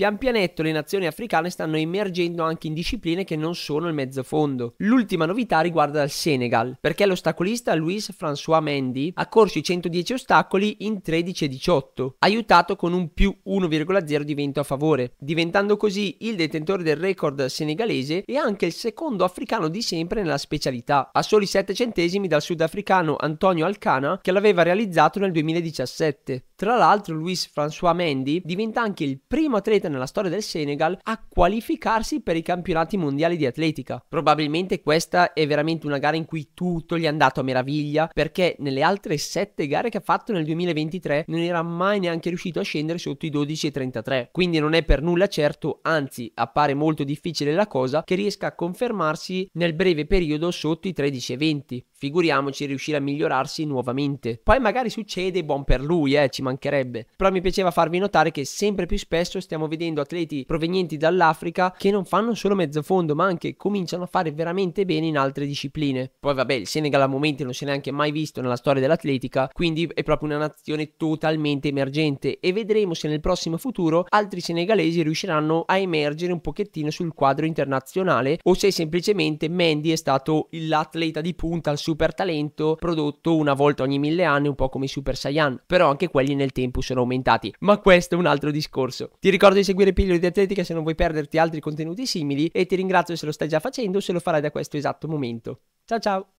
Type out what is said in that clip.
Pian pianetto le nazioni africane stanno emergendo anche in discipline che non sono il mezzo fondo. L'ultima novità riguarda il Senegal, perché l'ostacolista Luis François Mendy ha corso i 110 ostacoli in 13 e 18, aiutato con un più 1,0 di vento a favore, diventando così il detentore del record senegalese e anche il secondo africano di sempre nella specialità, a soli 7 centesimi dal sudafricano Antonio Alcana che l'aveva realizzato nel 2017. Tra l'altro Luis François Mendy diventa anche il primo atleta nella storia del Senegal a qualificarsi per i campionati mondiali di atletica. Probabilmente questa è veramente una gara in cui tutto gli è andato a meraviglia perché nelle altre 7 gare che ha fatto nel 2023 non era mai neanche riuscito a scendere sotto i 12,33. Quindi non è per nulla certo, anzi appare molto difficile la cosa che riesca a confermarsi nel breve periodo sotto i 13,20. Figuriamoci riuscire a migliorarsi nuovamente. Poi magari succede, buon per lui, eh, ci manca mancherebbe. Però mi piaceva farvi notare che sempre più spesso stiamo vedendo atleti provenienti dall'Africa che non fanno solo mezzo fondo, ma anche cominciano a fare veramente bene in altre discipline. Poi vabbè, il Senegal a momenti non si è neanche mai visto nella storia dell'atletica, quindi è proprio una nazione totalmente emergente e vedremo se nel prossimo futuro altri senegalesi riusciranno a emergere un pochettino sul quadro internazionale o se semplicemente Mandy è stato l'atleta di punta, il super talento prodotto una volta ogni mille anni, un po' come i Super Saiyan. Però anche quelli nel tempo sono aumentati, ma questo è un altro discorso. Ti ricordo di seguire Pillole di Atletica se non vuoi perderti altri contenuti simili e ti ringrazio se lo stai già facendo o se lo farai da questo esatto momento. Ciao ciao!